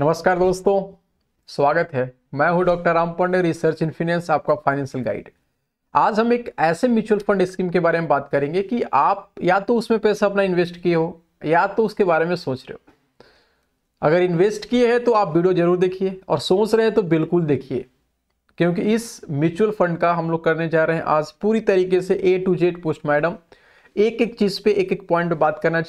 नमस्कार दोस्तों स्वागत है मैं हूं doctor Ram Pandey research in finance आपका फाइनेंशियल गाइड आज हम एक ऐसे म्यूचुअल फंड स्कीम के बारे में बात करेंगे कि आप या तो उसमें पैसा अपना इन्वेस्ट किए हो या तो उसके बारे में सोच रहे हो अगर इन्वेस्ट किए हैं तो आप वीडियो जरूर देखिए और सोच रहे हैं तो बिल्कुल देखिए क्योंकि इस म्यूचुअल फंड का हम लोग करने जा रहे हैं आज पूरी तरीके से A to Z post madam एक एक चीज़ पे एक एक पॉइंट बात करना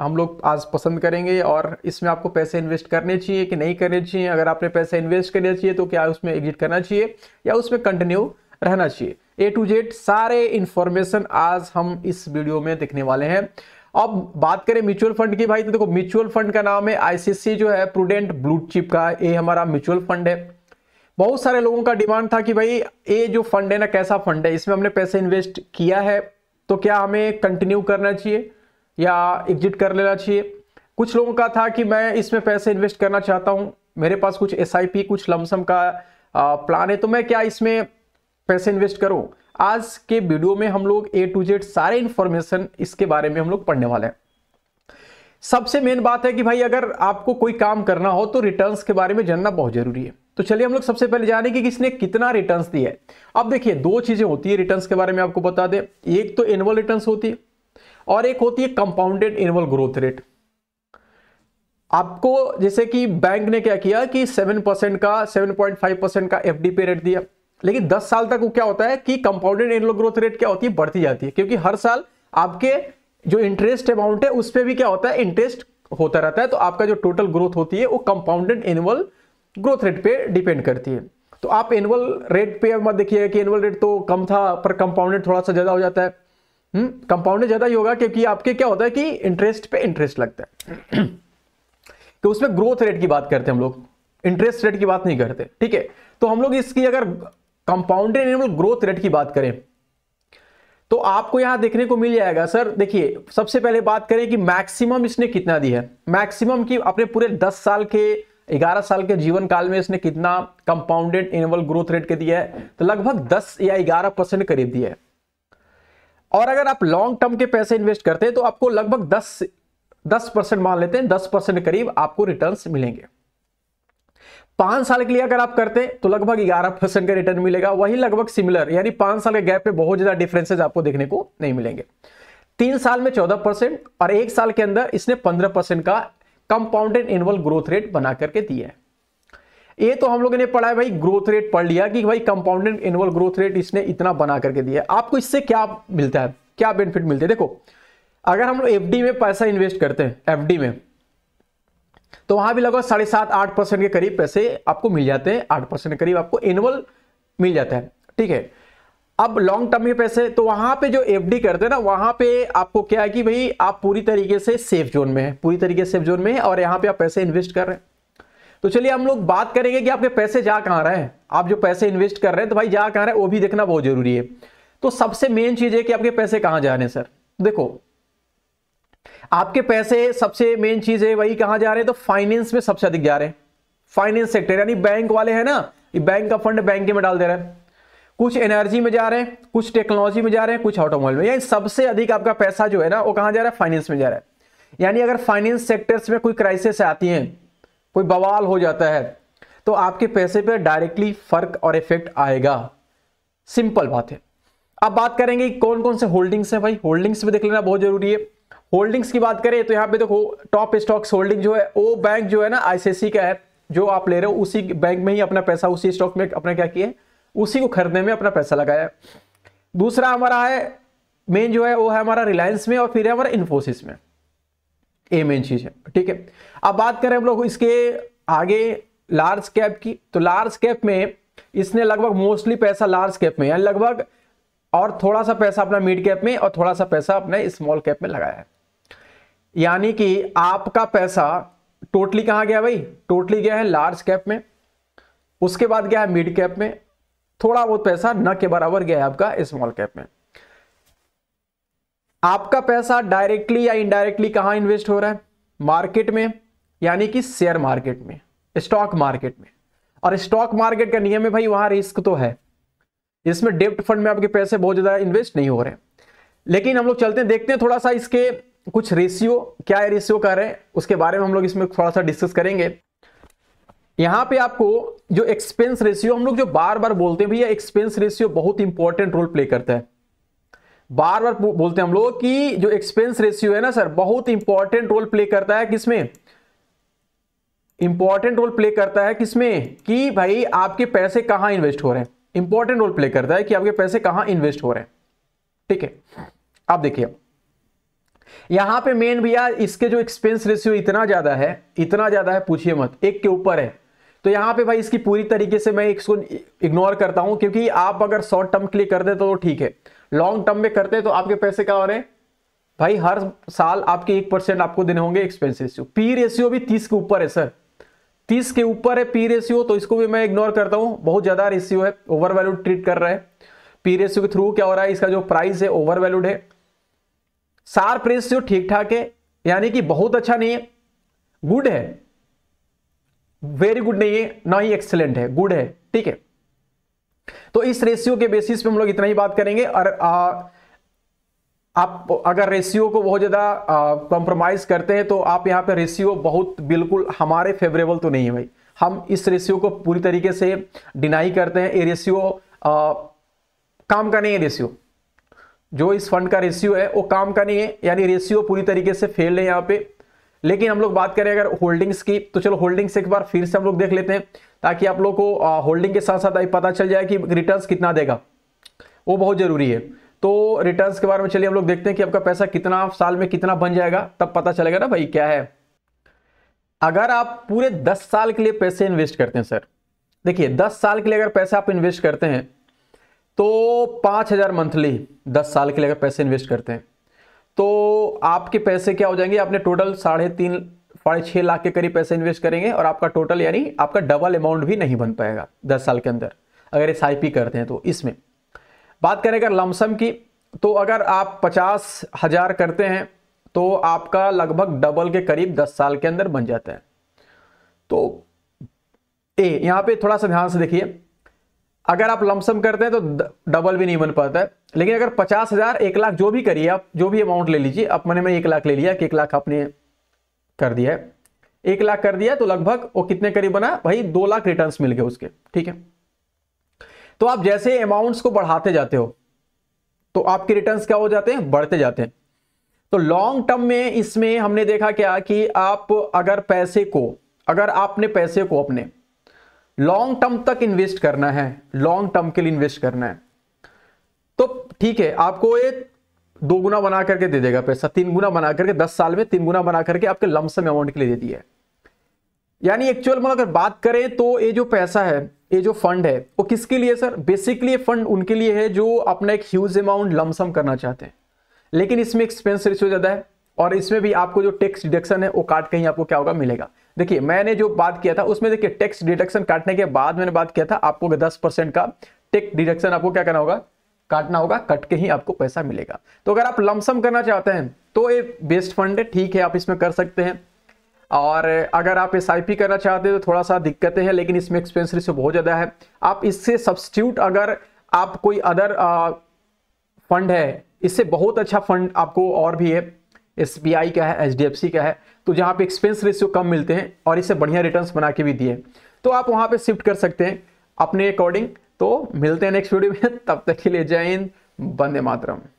हम लोग आज पसंद करेंगे और इसमें आपको पैसे इन्वेस्ट करने चाहिए कि नहीं करने चाहिए अगर आपने पैसे इन्वेस्ट करने चाहिए तो क्या उसमें एग्जिट करना चाहिए या उसमें कंटिन्यू रहना चाहिए ए टू जेड सारे इन्फॉर्मेशन आज हम इस वीडियो में देखने वाले हैं अब बात करें म्यूचुअल फंड की भाई तो देखो म्यूचुअल फंड का नाम है आईसीसी जो है प्रूडेंट ब्लू चिप का ये हमारा म्यूचुअल फंड है बहुत सारे लोगों का डिमांड था कि भाई ये जो फंड है ना कैसा फंड है इसमें हमने पैसे इन्वेस्ट किया है तो क्या हमें कंटिन्यू करना चाहिए या एग्जिट कर लेना चाहिए कुछ लोगों का था कि मैं इसमें पैसे इन्वेस्ट करना चाहता हूँ मेरे पास कुछ एस कुछ लमसम का प्लान है तो मैं क्या इसमें पैसे इन्वेस्ट करूँ आज के वीडियो में हम लोग ए टू जेड सारे इंफॉर्मेशन इसके बारे में हम लोग पढ़ने वाले हैं सबसे मेन बात है कि भाई अगर आपको कोई काम करना हो तो रिटर्न्स के बारे में जानना बहुत जरूरी है तो चलिए हम लोग सबसे पहले जाने कि किसने कितना रिटर्न्स दिया है अब देखिए दो चीजें होती है रिटर्न्स के बारे में आपको बता दें एक तो एनुअल रिटर्न्स होती है और एक होती है कंपाउंडेड एनुअल ग्रोथ रेट आपको जैसे कि बैंक ने क्या किया कि 7 परसेंट का 7.5 परसेंट का एफडी पे रेट दिया लेकिन 10 साल तक वो क्या होता है कि कंपाउंडेड एनुअल ग्रोथ रेट क्या होती है बढ़ती जाती है क्योंकि हर साल आपके जो इंटरेस्ट अमाउंट है उस पर भी क्या होता है इंटरेस्ट होता रहता है तो आपका जो टोटल ग्रोथ होती है वो कंपाउंडेड एनुअल ग्रोथ रेट पे डिपेंड करती है तो आप एनुअल रेट पे मत देखिए कि एनुअल रेट तो कम था पर कंपाउंडेड थोड़ा सा ज़्यादा हो जाता है कंपाउंड ज़्यादा ही होगा क्योंकि आपके क्या होता है कि इंटरेस्ट पे इंटरेस्ट लगता है तो उसमें ग्रोथ रेट की बात करते हैं हम लोग इंटरेस्ट रेट की बात नहीं करते ठीक है तो हम लोग इसकी अगर कंपाउंडेड एनुअल ग्रोथ रेट की बात करें तो आपको यहां देखने को मिल जाएगा सर देखिए सबसे पहले बात करें कि मैक्सिमम इसने कितना दी है मैक्सिमम की अपने पूरे 10 साल के 11 साल के जीवन काल में इसने कितना कंपाउंडेड एनुअल ग्रोथ रेट के दिया है तो लगभग 10 या 11 परसेंट करीब दिया है और अगर आप लॉन्ग टर्म के पैसे इन्वेस्ट करते हैं तो आपको लगभग दस दस परसेंट मान लेते हैं दस परसेंट करीब आपको रिटर्न मिलेंगे पांच साल के लिए अगर आप करते हैं तो लगभग ग्यारह परसेंट का रिटर्न मिलेगा वही लगभग सिमिलर यानी पांच साल के गैप पे बहुत ज्यादा डिफरेंसेज आपको देखने को नहीं मिलेंगे तीन साल में चौदह परसेंट और एक साल के अंदर इसने पंद्रह परसेंट का कंपाउंडेड एनुअल ग्रोथ रेट बना करके दिया है ये तो हम लोगों ने पढ़ा है भाई ग्रोथ रेट पढ़ लिया कि भाई कंपाउंडेड एनुअल ग्रोथ रेट इसने इतना बना करके दिया आपको इससे क्या मिलता है क्या बेनिफिट मिलते हैं देखो अगर हम लोग एफ में पैसा इन्वेस्ट करते हैं एफ में तो वहां भी लगभग साढ़े सात आठ परसेंट के करीब पैसे आपको मिल जाते हैं आठ परसेंट के करीब आपको एनुअल मिल जाता है ठीक है अब लॉन्ग टर्म के पैसे तो वहां पे जो एफ करते हैं ना वहां पे आपको क्या है कि भाई आप पूरी तरीके से सेफ जोन में है पूरी तरीके से सेफ जोन में है और यहां पे आप पैसे इन्वेस्ट कर रहे हैं तो चलिए हम लोग बात करेंगे कि आपके पैसे जा कहां रहे हैं आप जो पैसे इन्वेस्ट कर रहे हैं तो भाई जा कहां रहे हैं वो भी देखना बहुत जरूरी है तो सबसे मेन चीज है कि आपके पैसे कहां जा रहे हैं सर देखो आपके पैसे सबसे मेन चीज है वही कहां जा रहे हैं तो फाइनेंस में सबसे अधिक जा रहे हैं फाइनेंस सेक्टर यानी बैंक वाले हैं ना बैंक का फंड बैंक में डाल दे रहे हैं कुछ एनर्जी में जा रहे हैं कुछ टेक्नोलॉजी में जा रहे हैं कुछ ऑटोमोबाइल में यानी सबसे अधिक आपका पैसा जो है ना वो कहां जा रहा है फाइनेंस में जा रहा है यानी अगर फाइनेंस सेक्टर्स में कोई क्राइसिस आती है कोई बवाल हो जाता है तो आपके पैसे पर डायरेक्टली फर्क और इफेक्ट आएगा सिंपल बात है अब बात करेंगे कौन कौन से होल्डिंग्स हैं भाई होल्डिंग्स भी देख लेना बहुत जरूरी है होल्डिंग्स की बात करें तो यहाँ पे देखो टॉप स्टॉक्स होल्डिंग जो है वो बैंक जो है ना आईसीआईसी का है जो आप ले रहे हो उसी बैंक में ही अपना पैसा उसी स्टॉक में अपना क्या किया उसी को खरीदने में अपना पैसा लगाया है दूसरा हमारा है मेन जो है वो है हमारा रिलायंस में और फिर है हमारा इन्फोसिस में ये मेन चीज़ है ठीक है अब बात करें हम लोग इसके आगे लार्ज कैप की तो लार्ज कैप में इसने लगभग मोस्टली पैसा लार्ज कैप में यानी लगभग और थोड़ा सा पैसा अपना मिड कैप में और थोड़ा सा पैसा अपने स्मॉल कैप में लगाया है यानी कि आपका पैसा टोटली कहां गया भाई टोटली गया है लार्ज कैप में उसके बाद गया है मिड कैप में थोड़ा बहुत पैसा न के बराबर गया है आपका स्मॉल कैप में आपका पैसा डायरेक्टली या इनडायरेक्टली कहां इन्वेस्ट हो रहा है मार्केट में यानी कि शेयर मार्केट में स्टॉक मार्केट में और स्टॉक मार्केट का नियम है भाई वहां रिस्क तो है इसमें डेप्ट फंड में आपके पैसे बहुत ज्यादा इन्वेस्ट नहीं हो रहे लेकिन हम लोग चलते हैं देखते हैं थोड़ा सा इसके कुछ रेशियो क्या है रेशियो कर रहे हैं उसके बारे में हम लोग इसमें थोड़ा सा डिस्कस करेंगे यहां पे आपको जो एक्सपेंस रेशियो हम लोग जो बार बार बोलते हैं भैया एक्सपेंस रेशियो बहुत इंपॉर्टेंट रोल प्ले करता है बार बार बोलते हैं हम लोग कि जो एक्सपेंस रेशियो है ना सर बहुत इंपॉर्टेंट रोल प्ले करता है किसमें इंपॉर्टेंट रोल प्ले करता है किसमें कि भाई आपके पैसे कहां इन्वेस्ट हो रहे हैं इंपॉर्टेंट रोल प्ले करता है कि आपके पैसे कहां इन्वेस्ट हो रहे हैं ठीक है आप देखिए यहां पे मेन भैया इसके जो एक्सपेंस रेशियो इतना ज्यादा है इतना ज्यादा है पूछिए मत एक के ऊपर है तो यहां पे भाई इसकी पूरी तरीके से मैं इसको इग्नोर करता हूं क्योंकि आप अगर शॉर्ट टर्म के लिए कर दे तो ठीक है लॉन्ग टर्म में करते हैं तो आपके पैसे क्या हो रहे हैं भाई हर साल आपके एक परसेंट आपको देने होंगे एक्सपेंस रेशियो पी रेशियो भी तीस के ऊपर है सर तीस के ऊपर है पी रेशियो तो इसको भी मैं इग्नोर करता हूं बहुत ज़्यादा रेशियो है ओवर वैल्यूड ट्रीट कर रहा है पी रेशियो के थ्रू क्या हो रहा है इसका जो प्राइस है ओवर वैल्यूड है सार रेशियो ठीक ठाक है यानी कि बहुत अच्छा नहीं है गुड है वेरी गुड नहीं है ना ही एक्सेलेंट है गुड है ठीक है तो इस रेशियो के बेसिस पे हम लोग इतना ही बात करेंगे और आ, आप अगर रेशियो को बहुत ज़्यादा कॉम्प्रोमाइज़ करते हैं तो आप यहाँ पे रेशियो बहुत बिल्कुल हमारे फेवरेबल तो नहीं है भाई हम इस रेशियो को पूरी तरीके से डिनाई करते हैं ये रेशियो काम का नहीं है रेशियो जो इस फंड का रेशियो है वो काम का नहीं है यानी रेशियो पूरी तरीके से फेल है यहाँ पे लेकिन हम लोग बात करें अगर होल्डिंग्स की तो चलो होल्डिंग्स एक बार फिर से हम लोग देख लेते हैं ताकि आप लोग को होल्डिंग के साथ साथ पता चल जाए कि रिटर्न कितना देगा वो बहुत ज़रूरी है तो रिटर्न के बारे में चलिए हम लोग देखते हैं कि आपका पैसा कितना साल में कितना बन जाएगा तब पता चलेगा ना भाई क्या है अगर आप पूरे दस साल के लिए पैसे इन्वेस्ट करते हैं सर देखिए दस साल के लिए अगर पैसे आप इन्वेस्ट करते हैं तो पांच हज़ार मंथली दस साल के लिए अगर पैसे इन्वेस्ट करते हैं तो आपके पैसे क्या हो जाएंगे आपने टोटल साढ़े तीन साढ़े छः लाख के करीब पैसे इन्वेस्ट करेंगे और आपका टोटल यानी आपका डबल अमाउंट भी नहीं बन पाएगा दस साल के अंदर अगर एस आई करते हैं तो इसमें बात करें अगर लमसम की तो अगर आप पचास हज़ार करते हैं तो आपका लगभग डबल के करीब दस साल के अंदर बन जाता है तो ए यहां पे थोड़ा सा ध्यान से देखिए अगर आप लमसम करते हैं तो डबल भी नहीं बन पाता है लेकिन अगर पचास हजार एक लाख जो भी करिए आप जो भी अमाउंट ले लीजिए मैंने मैं एक लाख ले लिया कि एक लाख आपने कर दिया है एक लाख कर दिया तो लगभग वो कितने करीब बना भाई दो लाख रिटर्न मिल गए उसके ठीक है तो आप जैसे अमाउंट्स को बढ़ाते जाते हो तो आपके रिटर्न क्या हो जाते हैं बढ़ते जाते हैं तो लॉन्ग टर्म में इसमें हमने देखा क्या कि आप अगर पैसे को अगर आपने पैसे को अपने लॉन्ग टर्म तक इन्वेस्ट करना है लॉन्ग टर्म के लिए इन्वेस्ट करना है तो ठीक है आपको ये दो गुना बना करके दे देगा पैसा तीन गुना बना करके दस साल में तीन गुना बना करके आपके लमसम अमाउंट के लिए दे दिया है यानी एक्चुअल में अगर बात करें तो ये जो पैसा है ये जो फंड है वो किसके लिए सर बेसिकली फंड उनके लिए है जो अपना एक ह्यूज अमाउंट लमसम करना चाहते हैं लेकिन इसमें एक्सपेंस रिश्वत ज़्यादा है और इसमें भी आपको जो टैक्स डिडक्शन है वो काट कहीं आपको क्या होगा मिलेगा देखिए मैंने जो बात किया था उसमें देखिए टैक्स डिडक्शन काटने के बाद मैंने बात किया था आपको दस परसेंट का टैक्स डिडक्शन आपको क्या करना होगा काटना होगा कट के ही आपको पैसा मिलेगा तो अगर आप लमसम करना चाहते हैं तो ये बेस्ट फंड है ठीक है आप इसमें कर सकते हैं और अगर आप एस करना चाहते हैं तो थोड़ा सा दिक्कतें हैं लेकिन इसमें एक्सपेंस रेशियो बहुत ज़्यादा है आप इससे सब्सिट्यूट अगर आप कोई अदर फंड है इससे बहुत अच्छा फंड आपको और भी है एस का है एच का है तो जहाँ पे एक्सपेंस रेशियो कम मिलते हैं और इसे बढ़िया रिटर्न्स बना के भी दिए तो आप वहाँ पे शिफ्ट कर सकते हैं अपने अकॉर्डिंग तो मिलते हैं नेक्स्ट वीडियो में तब तक के लिए जय हिंद बंदे मातरम